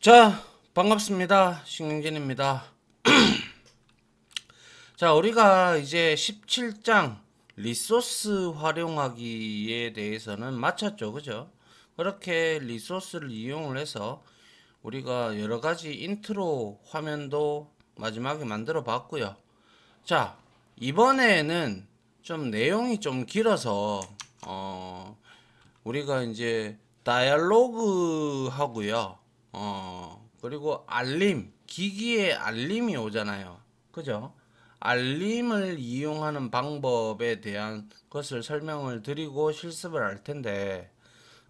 자 반갑습니다 신경진입니다 자 우리가 이제 17장 리소스 활용하기에 대해서는 마쳤죠 그죠 그렇게 리소스를 이용을 해서 우리가 여러가지 인트로 화면도 마지막에 만들어 봤고요 자 이번에는 좀 내용이 좀 길어서 어 우리가 이제 다이얼로그 하고요 어, 그리고 알림, 기기에 알림이 오잖아요. 그죠? 알림을 이용하는 방법에 대한 것을 설명을 드리고 실습을 할 텐데,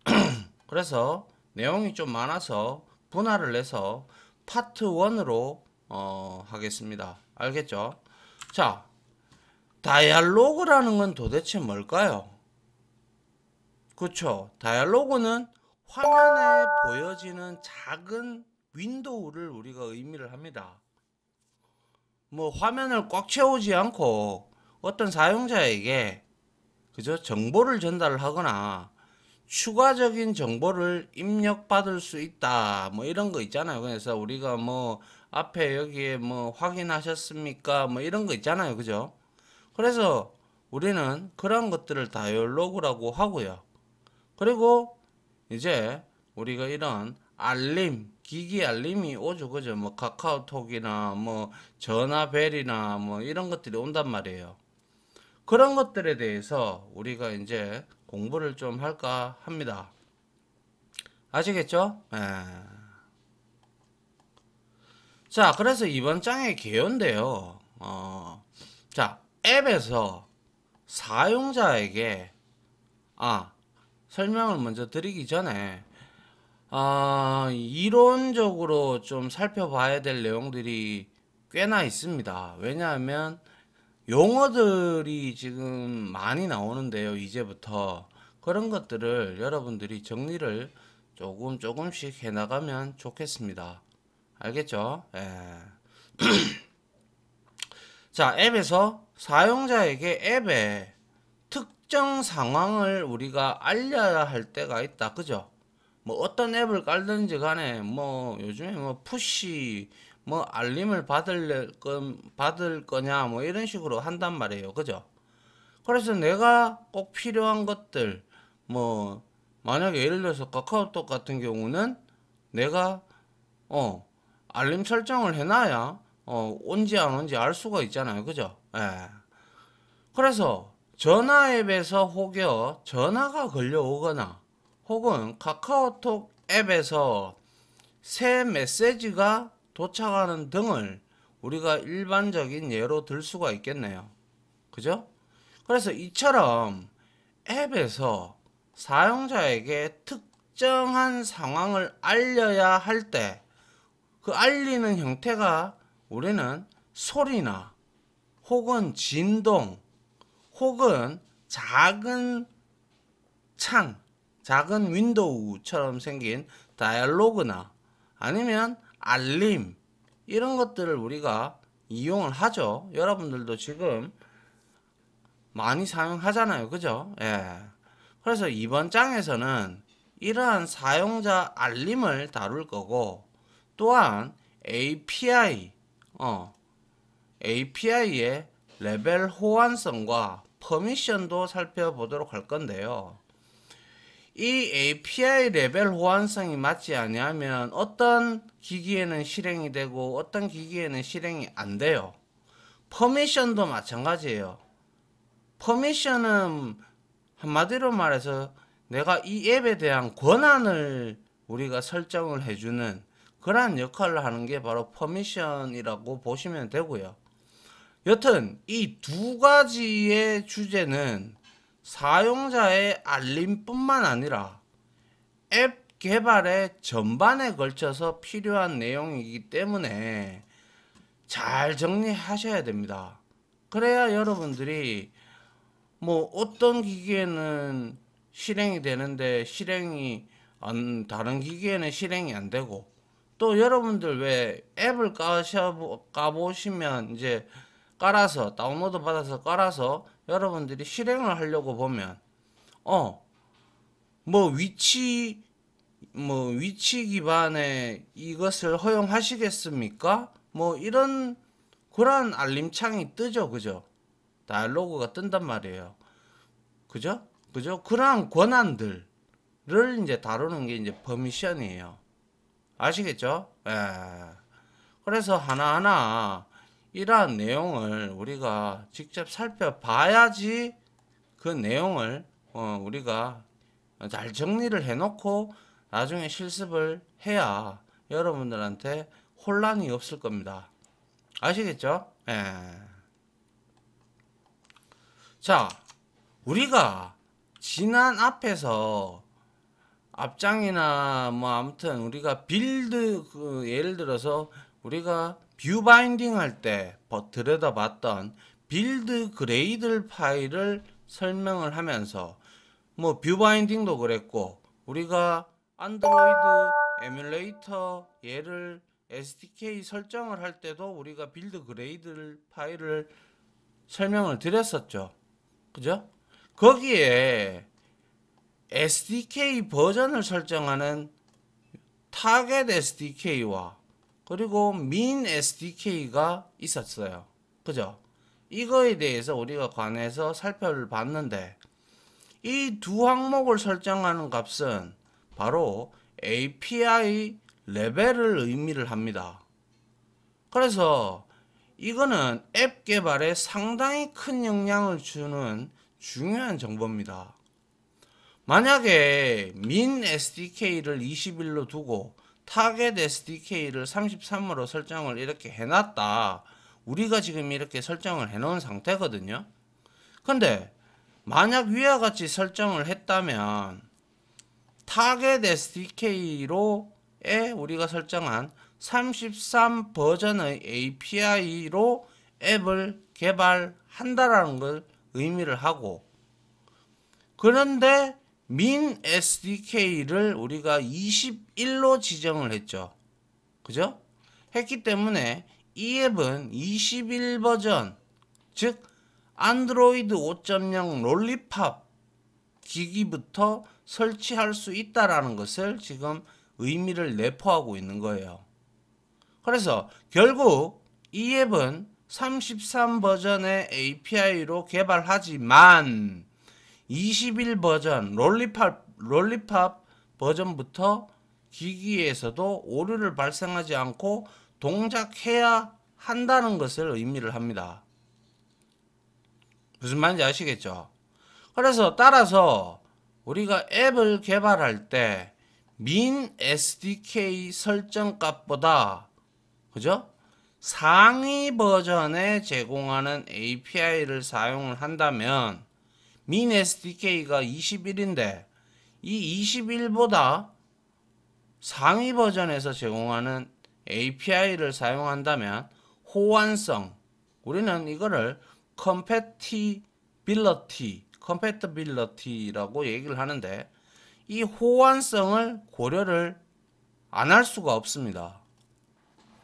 그래서 내용이 좀 많아서 분할을 해서 파트 1으로 어, 하겠습니다. 알겠죠? 자, 다이얼로그라는 건 도대체 뭘까요? 그쵸? 다이얼로그는 화면에 보여지는 작은 윈도우를 우리가 의미를 합니다. 뭐 화면을 꽉 채우지 않고 어떤 사용자에게 그저 정보를 전달하거나 추가적인 정보를 입력받을 수 있다 뭐 이런 거 있잖아요 그래서 우리가 뭐 앞에 여기에 뭐 확인하셨습니까 뭐 이런 거 있잖아요 그죠 그래서 우리는 그런 것들을 다이얼로그라고 하고요 그리고 이제 우리가 이런 알림 기기 알림이 오죠 그죠 뭐 카카오톡이나 뭐 전화벨이나 뭐 이런 것들이 온단 말이에요 그런 것들에 대해서 우리가 이제 공부를 좀 할까 합니다 아시겠죠 예. 자 그래서 이번 장의 개요인데요 어, 자 앱에서 사용자에게 아 설명을 먼저 드리기 전에 어, 이론적으로 좀 살펴봐야 될 내용들이 꽤나 있습니다. 왜냐하면 용어들이 지금 많이 나오는데요. 이제부터 그런 것들을 여러분들이 정리를 조금 조금씩 해나가면 좋겠습니다. 알겠죠? 예. 자, 앱에서 사용자에게 앱에 특정 상황을 우리가 알려야 할 때가 있다. 그죠? 뭐 어떤 앱을 깔든지 간에 뭐 요즘에 뭐 푸시 뭐 알림을 받을 건 받을 거냐 뭐 이런 식으로 한단 말이에요. 그죠? 그래서 내가 꼭 필요한 것들 뭐 만약에 예를 들어서 카카오톡 같은 경우는 내가 어 알림 설정을 해놔야 어 온지 안 온지 알 수가 있잖아요. 그죠? 예. 그래서 전화앱에서 혹여 전화가 걸려오거나 혹은 카카오톡 앱에서 새 메시지가 도착하는 등을 우리가 일반적인 예로 들 수가 있겠네요. 그죠? 그래서 이처럼 앱에서 사용자에게 특정한 상황을 알려야 할 때 그 알리는 형태가 우리는 소리나 혹은 진동 혹은 작은 창, 작은 윈도우처럼 생긴 다이얼로그나 아니면 알림 이런 것들을 우리가 이용을 하죠. 여러분들도 지금 많이 사용하잖아요. 그죠? 예. 그래서 이번 장에서는 이러한 사용자 알림을 다룰 거고 또한 API, 어, API의 레벨 호환성과 퍼미션도 살펴보도록 할 건데요. 이 API 레벨 호환성이 맞지 아니면 어떤 기기에는 실행이 되고 어떤 기기에는 실행이 안 돼요. 퍼미션도 마찬가지예요. 퍼미션은 한마디로 말해서 내가 이 앱에 대한 권한을 우리가 설정을 해주는 그러 역할을 하는 게 바로 퍼미션이라고 보시면 되고요. 여튼 이 두 가지의 주제는 사용자의 알림뿐만 아니라 앱 개발의 전반에 걸쳐서 필요한 내용이기 때문에 잘 정리하셔야 됩니다. 그래야 여러분들이 뭐 어떤 기기에는 실행이 되는데 실행이 안, 다른 기기에는 실행이 안 되고 또 여러분들 왜 앱을 까셔 까보시면 이제 깔아서 다운로드 받아서 깔아서 여러분들이 실행을 하려고 보면 어 뭐 위치 뭐 위치 기반에 이것을 허용하시겠습니까? 뭐 이런 그런 알림창이 뜨죠 그죠? 다이로그가 뜬단 말이에요 그죠? 그죠? 그러한 권한들을 이제 다루는 게 이제 퍼미션이에요 아시겠죠? 예. 그래서 하나하나 이러한 내용을 우리가 직접 살펴봐야지 그 내용을 어, 우리가 잘 정리를 해놓고 나중에 실습을 해야 여러분들한테 혼란이 없을 겁니다. 아시겠죠? 예. 자, 우리가 지난 앞에서 앞장이나 뭐 아무튼 우리가 빌드 그 예를 들어서 우리가 뷰바인딩 할때 들여다봤던 빌드 그레이들 파일을 설명을 하면서 뭐 뷰바인딩도 그랬고 우리가 안드로이드 에뮬레이터 얘를 SDK 설정을 할 때도 우리가 빌드 그레이드 파일을 설명을 드렸었죠. 그죠? 거기에 SDK 버전을 설정하는 타겟 SDK와 그리고 민 SDK가 있었어요. 그죠? 이거에 대해서 우리가 관해서 살펴봤는데 이 두 항목을 설정하는 값은 바로 API 레벨을 의미를 합니다. 그래서 이거는 앱 개발에 상당히 큰 영향을 주는 중요한 정보입니다. 만약에 민 SDK를 2 0로 두고 타겟 SDK를 33으로 설정을 이렇게 해놨다. 우리가 지금 이렇게 설정을 해놓은 상태거든요. 근데 만약 위와 같이 설정을 했다면 타겟 SDK로에 우리가 설정한 33 버전의 API로 앱을 개발한다라는 걸 의미를 하고 그런데 민 SDK를 우리가 21로 지정을 했죠. 그죠? 했기 때문에 이 앱은 21 버전, 즉 안드로이드 5.0 롤리팝 기기부터 설치할 수 있다라는 것을 지금 의미를 내포하고 있는 거예요. 그래서 결국 이 앱은 33 버전의 API로 개발하지만 2 1 버전 롤리팝, 롤리팝 버전부터 기기에서도 오류를 발생하지 않고 동작해야 한다는 것을 의미를 합니다. 무슨 말인지 아시겠죠? 그래서 따라서 우리가 앱을 개발할 때 민 SDK 설정값보다 그죠? 상위 버전에 제공하는 API를 사용을 한다면 민 SDK가 21인데 이 21보다 상위 버전에서 제공하는 API를 사용한다면 호환성 우리는 이거를 compatibility, compatibility라고 얘기를 하는데 이 호환성을 고려를 안 할 수가 없습니다.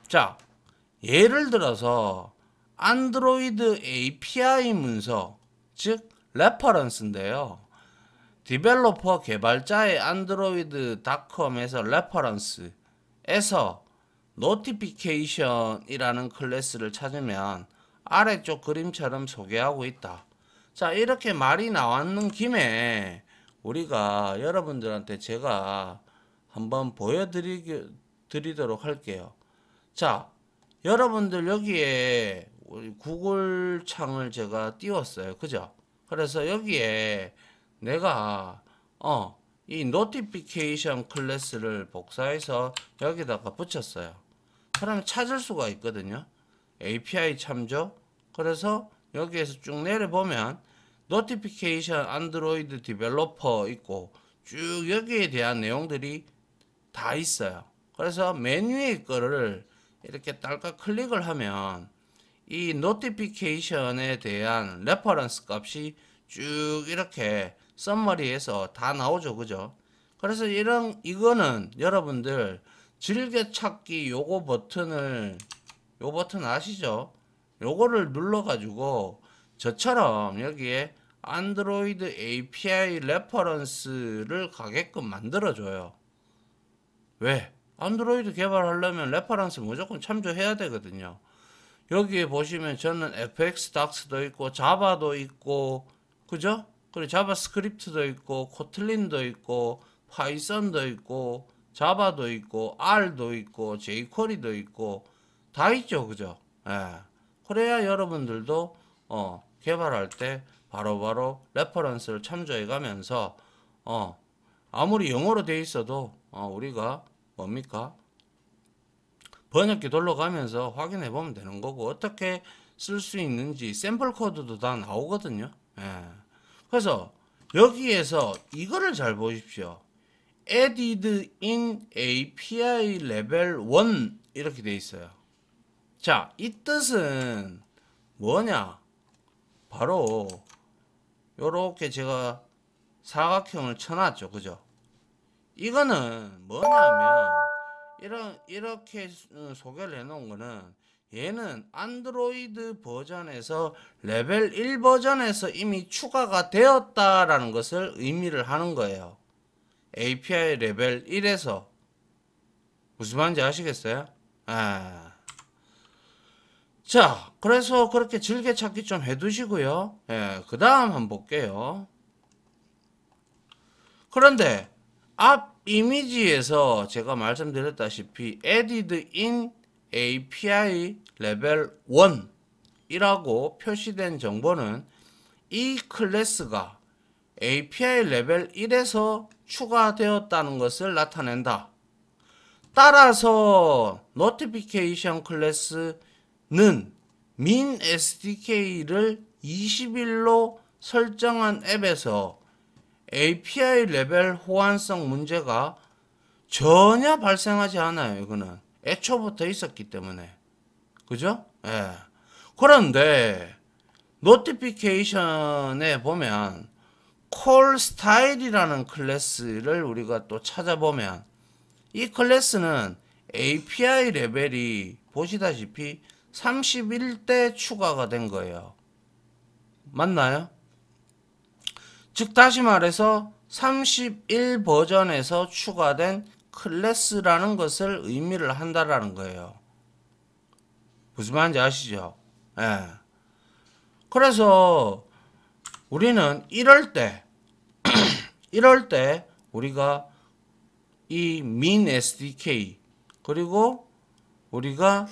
자, 예를 들어서 안드로이드 API 문서, 즉 레퍼런스인데요. 디벨로퍼 개발자의 안드로이드닷컴에서 레퍼런스에서 노티피케이션이라는 클래스를 찾으면 아래쪽 그림처럼 소개하고 있다. 자 이렇게 말이 나왔는 김에 우리가 여러분들한테 제가 한번 보여드리도록 할게요. 자 여러분들 여기에 구글 창을 제가 띄웠어요. 그죠? 그래서 여기에 내가 어, 이 notification 클래스를 복사해서 여기다가 붙였어요. 그러면 찾을 수가 있거든요. API 참조. 그래서 여기에서 쭉 내려보면 notification android developer 있고 쭉 여기에 대한 내용들이 다 있어요. 그래서 메뉴의 거를 이렇게 딸깍 클릭을 하면 이 notification에 대한 레퍼런스 값이 쭉 이렇게 썸머리에서 다 나오죠. 그죠? 그래서 이런 이거는 여러분들 즐겨찾기 요거 버튼을 요 버튼 아시죠? 요거를 눌러 가지고 저처럼 여기에 안드로이드 API 레퍼런스를 가게끔 만들어 줘요. 왜? 안드로이드 개발하려면 레퍼런스 무조건 참조해야 되거든요. 여기에 보시면 저는 FX 닥스도 있고 자바도 있고 그죠? 그리고 자바스크립트도 있고 코틀린도 있고 파이썬도 있고 자바도 있고 R도 있고 제이쿼리도 있고 다 있죠 그죠? 예. 그래야 여러분들도 어, 개발할 때 바로바로 바로 레퍼런스를 참조해 가면서 어, 아무리 영어로 돼 있어도 어, 우리가 뭡니까? 번역기 돌려가면서 확인해 보면 되는 거고 어떻게 쓸 수 있는지 샘플 코드도 다 나오거든요 예. 그래서 여기에서 이거를 잘 보십시오 added in API 레벨 1 이렇게 돼 있어요 자이 뜻은 뭐냐 바로 요렇게 제가 사각형을 쳐놨죠 그죠 이거는 뭐냐면 이런 이렇게 어, 소개를 해놓은 거는 얘는 안드로이드 버전에서 레벨 1 버전에서 이미 추가가 되었다라는 것을 의미를 하는 거예요. API 레벨 1에서 무슨 말인지 아시겠어요? 아. 자, 그래서 그렇게 즐겨찾기 좀 해두시고요. 예, 그 다음 한번 볼게요. 그런데 앞 이미지에서 제가 말씀드렸다시피 added in API level 1이라고 표시된 정보는 이 클래스가 API 레벨 1에서 추가되었다는 것을 나타낸다. 따라서 notification 클래스는 min SDK를 2 0일로 설정한 앱에서 API 레벨 호환성 문제가 전혀 발생하지 않아요. 이거는 애초부터 있었기 때문에 그죠? 예. 그런데 노티피케이션에 보면 콜 스타일이라는 클래스를 우리가 또 찾아보면 이 클래스는 API 레벨이 보시다시피 31대 추가가 된 거예요. 맞나요? 즉 다시 말해서 31 버전에서 추가된 클래스라는 것을 의미를 한다라는 거예요. 무슨 말인지 아시죠? 예. 그래서 우리는 이럴 때, 이럴 때 우리가 이 min SDK 그리고 우리가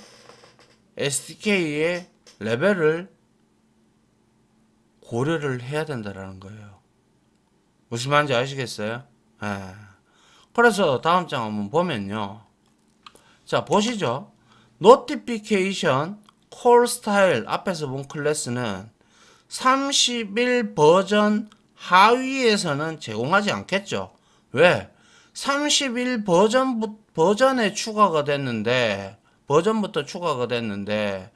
SDK의 레벨을 고려를 해야 된다라는 거예요. 무슨 말인지 아시겠어요? 예. 그래서 다음 장 한번 보면요. 자, 보시죠. notification call style 앞에서 본 클래스는 31 버전 하위에서는 제공하지 않겠죠. 왜? 31 버전 버전에 추가가 됐는데 버전부터 추가가 됐는데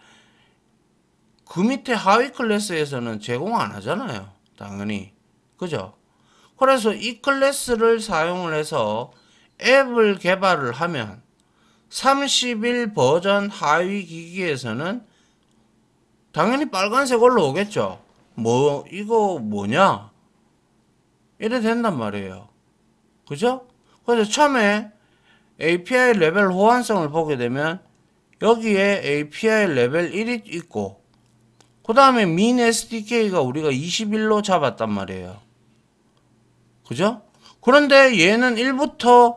그 밑에 하위 클래스에서는 제공 안 하잖아요. 당연히. 그죠? 그래서 이 클래스를 사용을 해서 앱을 개발을 하면 3 0일 버전 하위 기기에서는 당연히 빨간색 올라오겠죠. 뭐 이거 뭐냐? 이래 된단 말이에요. 그죠? 그래서 처음에 API 레벨 호환성을 보게 되면 여기에 API 레벨 1이 있고 그 다음에 min SDK가 우리가 21로 잡았단 말이에요. 그죠? 그런데 얘는 1부터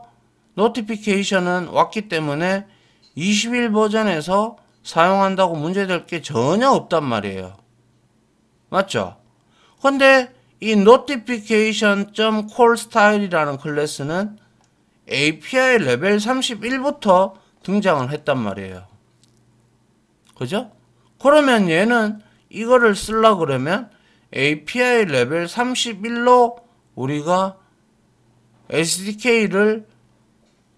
노티피케이션은 왔기 때문에 21 버전에서 사용한다고 문제될 게 전혀 없단 말이에요. 맞죠? 근데 이 notification.call style이라는 클래스는 API 레벨 31부터 등장을 했단 말이에요. 그죠? 그러면 얘는 이거를 쓰려 그러면 API 레벨 31로 우리가 SDK를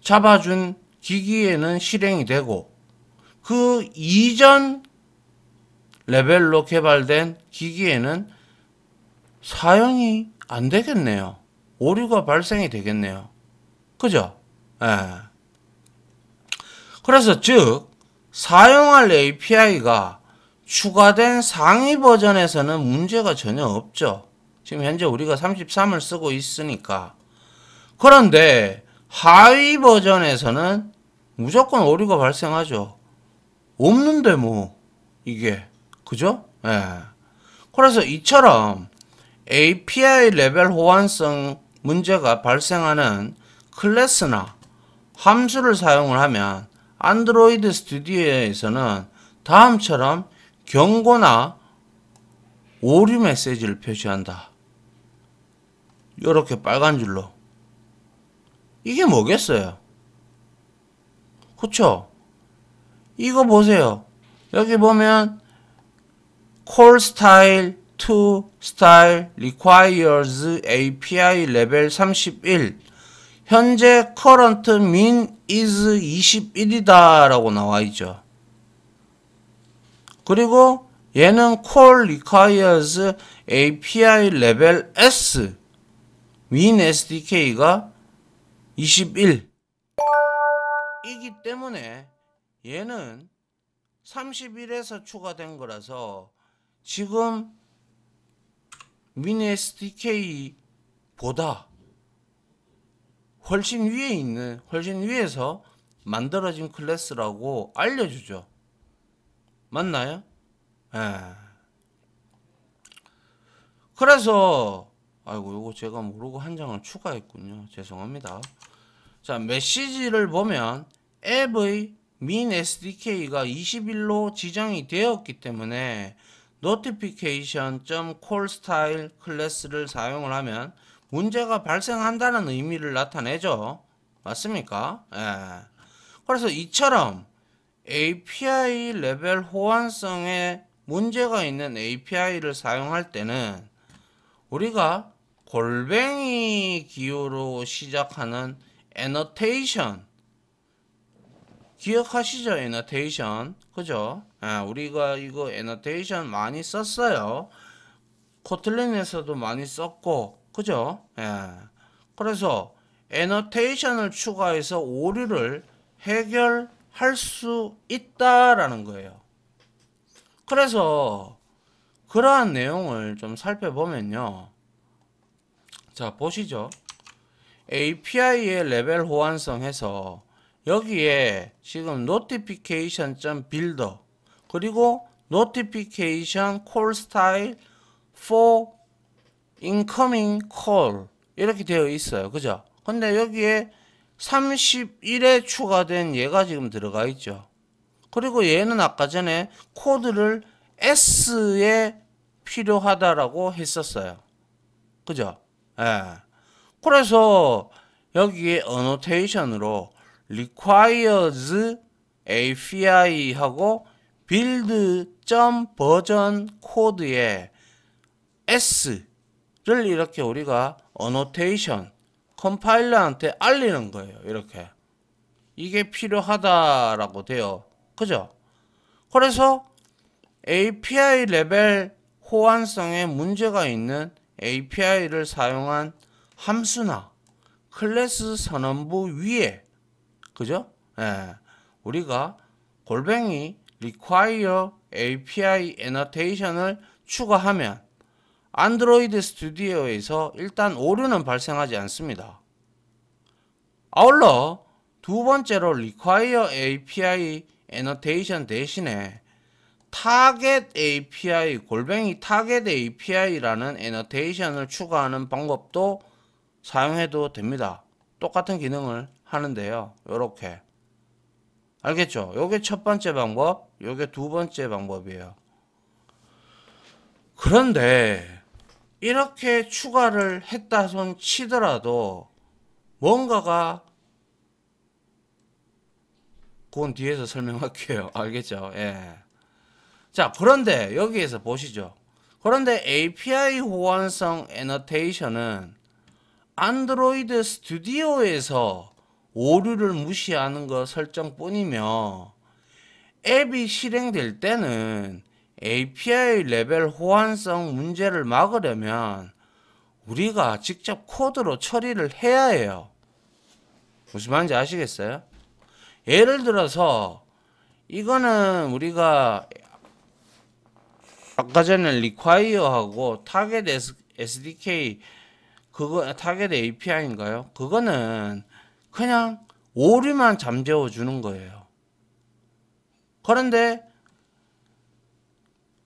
잡아준 기기에는 실행이 되고 그 이전 레벨로 개발된 기기에는 사용이 안 되겠네요. 오류가 발생이 되겠네요. 그죠? 예. 그래서 즉 사용할 API가 추가된 상위 버전에서는 문제가 전혀 없죠. 지금 현재 우리가 33을 쓰고 있으니까 그런데 하위 버전에서는 무조건 오류가 발생하죠. 없는데 뭐 이게 그죠? 예. 그래서 이처럼 API 레벨 호환성 문제가 발생하는 클래스나 함수를 사용을 하면 안드로이드 스튜디오에서는 다음처럼 경고나 오류 메시지를 표시한다. 이렇게 빨간 줄로 이게 뭐겠어요? 그쵸? 이거 보세요. 여기 보면 call style to style requires API 레벨 31 현재 current min is 21이다 라고 나와 있죠. 그리고 얘는 call requires API 레벨 S 윈 SDK가 21 이기 때문에 얘는 31에서 추가된 거라서 지금 민 SDK보다 훨씬 위에 있는 훨씬 위에서 만들어진 클래스라고 알려주죠. 맞나요? 예. 그래서 아이고 요거 제가 모르고 한 장을 추가했군요 죄송합니다 자 메시지를 보면 앱의 min SDK가 21로 지정이 되었기 때문에 notification.callStyle 클래스를 사용을 하면 문제가 발생한다는 의미를 나타내죠 맞습니까? 예. 그래서 이처럼 API 레벨 호환성에 문제가 있는 API를 사용할 때는 우리가 골뱅이 기호로 시작하는 에너테이션 기억하시죠? 에너테이션 그죠? 아, 우리가 이거 에너테이션 많이 썼어요 코틀린에서도 많이 썼고 그죠? 예. 그래서 에너테이션을 추가해서 오류를 해결할 수 있다라는 거예요. 그래서 그러한 내용을 좀 살펴보면요. 자 보시죠 API의 레벨 호환성 해서 여기에 지금 notification.builder 그리고 notification call style for incoming call 이렇게 되어 있어요. 그죠? 근데 여기에 31에 추가된 얘가 지금 들어가 있죠. 그리고 얘는 아까 전에 코드를 S에 필요하다라고 했었어요. 그죠? 예. 그래서 여기에 annotation으로 requires API 하고 build 점 버전 코드에 S를 이렇게 우리가 annotation 컴파일러한테 알리는 거예요. 이렇게 이게 필요하다라고 돼요. 그죠? 그래서 API 레벨 호환성에 문제가 있는 API를 사용한 함수나 클래스 선언부 위에 그죠? 예, 우리가 골뱅이 require API annotation을 추가하면 안드로이드 스튜디오에서 일단 오류는 발생하지 않습니다. 아울러 두 번째로 require API annotation 대신에 타겟 API 골뱅이 타겟 API라는 애너테이션을 추가하는 방법도 사용해도 됩니다. 똑같은 기능을 하는데요. 요렇게 알겠죠? 요게 첫 번째 방법, 요게 두 번째 방법이에요. 그런데 이렇게 추가를 했다 손 치더라도 뭔가가 그건 뒤에서 설명할게요. 알겠죠? 예. 자, 그런데 여기에서 보시죠. 그런데 API 호환성 애너테이션은 안드로이드 스튜디오에서 오류를 무시하는 것 설정뿐이며 앱이 실행될 때는 API 레벨 호환성 문제를 막으려면 우리가 직접 코드로 처리를 해야 해요. 무슨 말인지 아시겠어요? 예를 들어서 이거는 우리가 아까 전에 리콰이어하고 e 겟 SDK 그거 타겟 API인가요? 그거는 그냥 오류만 잠재워 주는 거예요. 그런데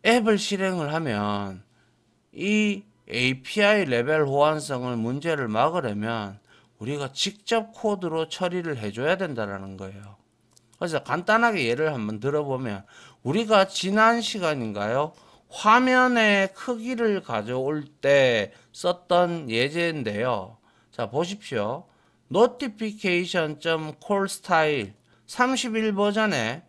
앱을 실행을 하면 이 API 레벨 호환성을 문제를 막으려면 우리가 직접 코드로 처리를 해줘야 된다는 거예요. 그래서 간단하게 예를 한번 들어보면 우리가 지난 시간인가요? 화면의 크기를 가져올 때 썼던 예제인데요. 자, 보십시오. notification.call style 31 버전에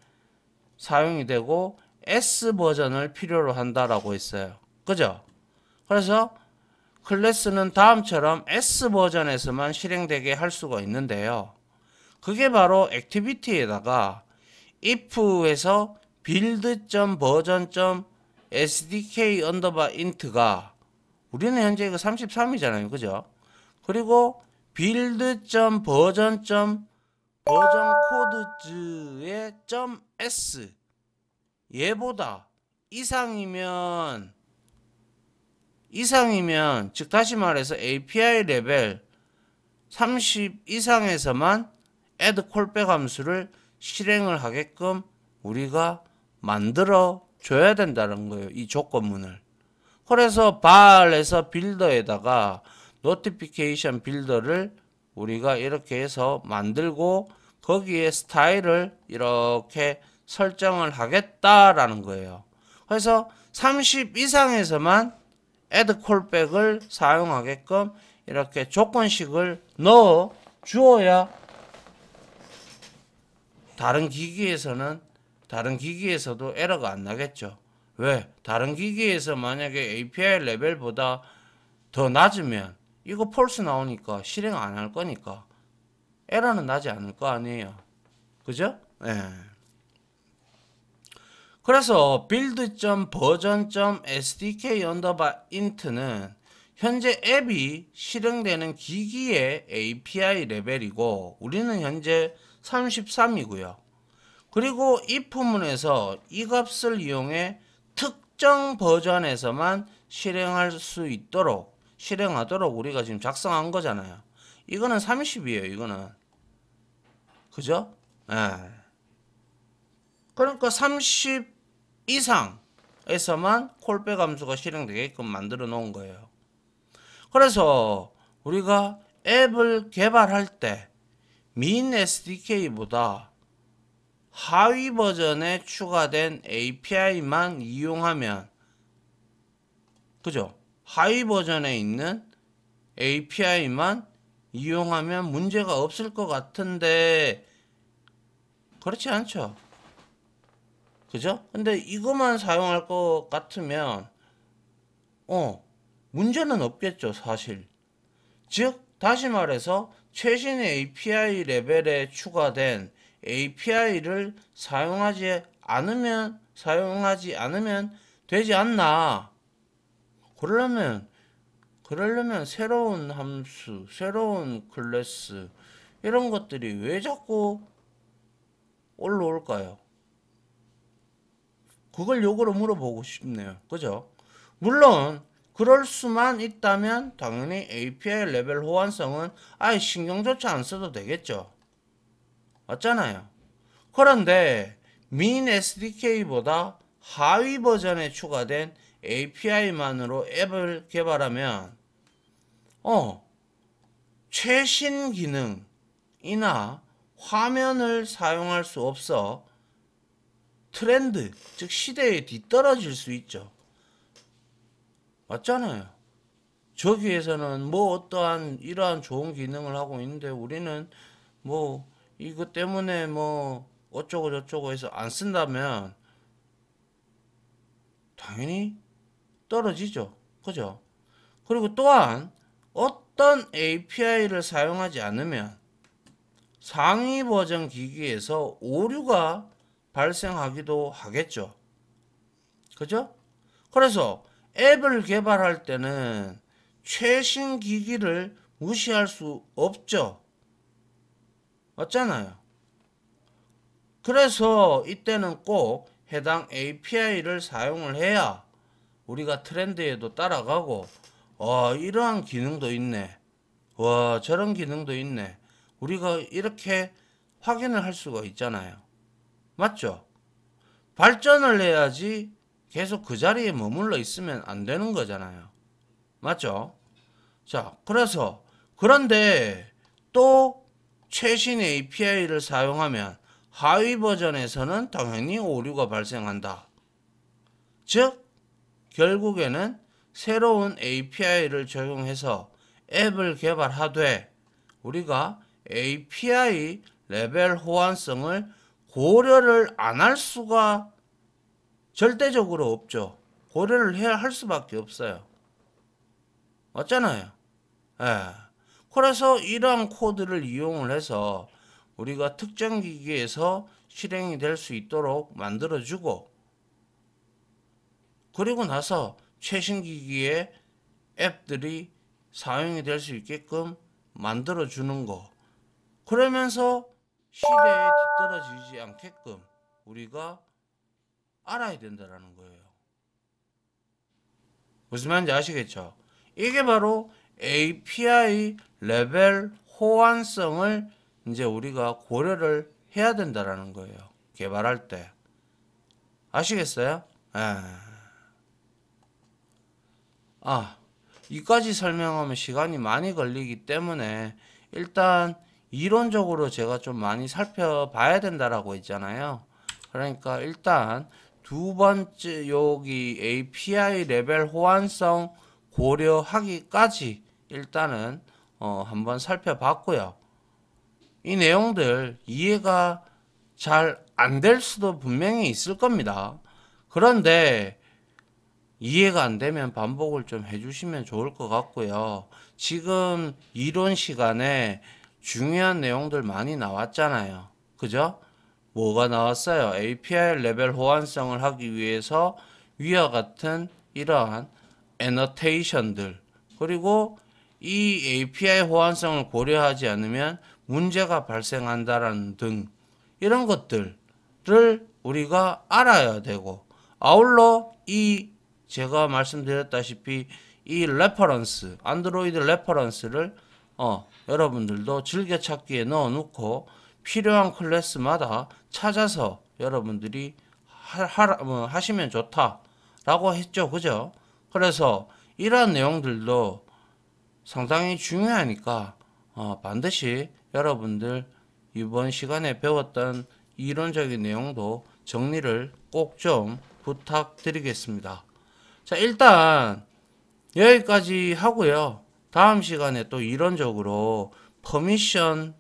사용이 되고 S 버전을 필요로 한다라고 했어요. 그죠? 그래서 클래스는 다음처럼 S 버전에서만 실행되게 할 수가 있는데요. 그게 바로 액티비티에다가 if에서 build.version SDK 언더바 인트가 우리는 현재 이거 33이잖아요. 그죠? 그리고 빌드 점 버전 점 버전 코드즈의 s 얘보다 이상이면 이상이면 즉 다시 말해서 API 레벨 30 이상에서만 add callback 함수를 실행을 하게끔 우리가 만들어 줘야 된다는 거예요. 이 조건문을. 그래서 발에서 빌더에다가 노티피케이션 빌더를 우리가 이렇게 해서 만들고 거기에 스타일을 이렇게 설정을 하겠다라는 거예요. 그래서 30 이상에서만 add 콜백을 사용하게끔 이렇게 조건식을 넣어 주어야 다른 기기에서는 다른 기기에서도 에러가 안 나겠죠. 왜? 다른 기기에서 만약에 API 레벨보다 더 낮으면 이거 폴스 나오니까 실행 안 할 거니까 에러는 나지 않을 거 아니에요. 그죠? 예. 네. 그래서 build.version.sdk int는 현재 앱이 실행되는 기기의 API 레벨이고 우리는 현재 33이고요. 그리고 이 부문에서 이 값을 이용해 특정 버전에서만 실행할 수 있도록 실행하도록 우리가 지금 작성한 거잖아요. 이거는 30이에요. 이거는. 그죠? 예. 그러니까 30 이상에서만 콜백 함수가 실행되게끔 만들어 놓은 거예요. 그래서 우리가 앱을 개발할 때민 SDK보다 하위 버전에 추가된 API만 이용하면 그죠? 하위 버전에 있는 API만 이용하면 문제가 없을 것 같은데 그렇지 않죠? 그죠? 근데 이것만 사용할 것 같으면 어 문제는 없겠죠 사실 즉 다시 말해서 최신의 API 레벨에 추가된 API를 사용하지 않으면 사용하지 않으면 되지 않나. 그러려면 그러려면 새로운 함수, 새로운 클래스 이런 것들이 왜 자꾸 올라올까요? 그걸 요거로 물어보고 싶네요. 그죠? 물론 그럴 수만 있다면 당연히 API 레벨 호환성은 아예 신경조차 안 써도 되겠죠. 맞잖아요 그런데 민 SDK보다 하위 버전에 추가된 API만으로 앱을 개발하면 어 최신 기능이나 화면을 사용할 수 없어 트렌드 즉 시대에 뒤떨어질 수 있죠. 맞잖아요. 저기에서는 뭐 어떠한 이러한 좋은 기능을 하고 있는데 우리는 뭐 이거 때문에 뭐 어쩌고 저쩌고 해서 안 쓴다면 당연히 떨어지죠. 그죠? 그리고 또한 어떤 API를 사용하지 않으면 상위 버전 기기에서 오류가 발생하기도 하겠죠. 그죠? 그래서 앱을 개발할 때는 최신 기기를 무시할 수 없죠. 맞잖아요 그래서 이때는 꼭 해당 API를 사용을 해야 우리가 트렌드에도 따라가고 와 어, 이러한 기능도 있네 와 어, 저런 기능도 있네 우리가 이렇게 확인을 할 수가 있잖아요 맞죠? 발전을 해야지 계속 그 자리에 머물러 있으면 안 되는 거잖아요 맞죠? 자 그래서 그런데 또 최신 API를 사용하면 하위 버전에서는 당연히 오류가 발생한다. 즉, 결국에는 새로운 API를 적용해서 앱을 개발하되 우리가 API 레벨 호환성을 고려를 안 할 수가 절대적으로 없죠. 고려를 해야 할 수밖에 없어요. 맞잖아요. 예. 그래서 이러한 코드를 이용을 해서 우리가 특정 기기에서 실행이 될 수 있도록 만들어주고 그리고 나서 최신 기기에 앱들이 사용이 될 수 있게끔 만들어주는 거 그러면서 시대에 뒤떨어지지 않게끔 우리가 알아야 된다는 거예요. 무슨 말인지 아시겠죠? 이게 바로 API 레벨 호환성을 이제 우리가 고려를 해야 된다라는 거예요. 개발할 때. 아시겠어요? 에. 예. 아, 이까지 설명하면 시간이 많이 걸리기 때문에 일단 이론적으로 제가 좀 많이 살펴봐야 된다라고 했잖아요. 그러니까 일단 두 번째 여기 API 레벨 호환성 고려하기까지 일단은 어, 한번 살펴봤고요. 이 내용들 이해가 잘 안 될 수도 분명히 있을 겁니다. 그런데 이해가 안 되면 반복을 좀 해주시면 좋을 것 같고요. 지금 이론 시간에 중요한 내용들 많이 나왔잖아요. 그죠? 뭐가 나왔어요? API 레벨 호환성을 하기 위해서 위와 같은 이러한 애너테이션들 그리고 이 API 호환성을 고려하지 않으면 문제가 발생한다라는 등 이런 것들을 우리가 알아야 되고 아울러 이 제가 말씀드렸다시피 이 레퍼런스 안드로이드 레퍼런스를 어, 여러분들도 즐겨찾기에 넣어놓고 필요한 클래스마다 찾아서 여러분들이 하, 하, 뭐, 하시면 좋다라고 했죠 그죠 그래서 이러한 내용들도 상당히 중요하니까 어, 반드시 여러분들 이번 시간에 배웠던 이론적인 내용도 정리를 꼭 좀 부탁드리겠습니다. 자 일단 여기까지 하고요. 다음 시간에 또 이론적으로 퍼미션에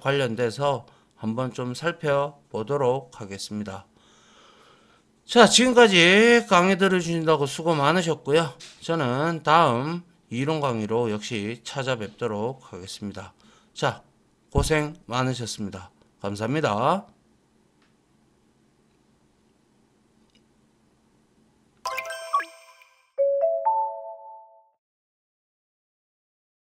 관련돼서 한번 좀 살펴보도록 하겠습니다. 자 지금까지 강의 들으신다고 수고 많으셨고요. 저는 다음 이론 강의로 역시 찾아뵙도록 하겠습니다. 자, 고생 많으셨습니다. 감사합니다.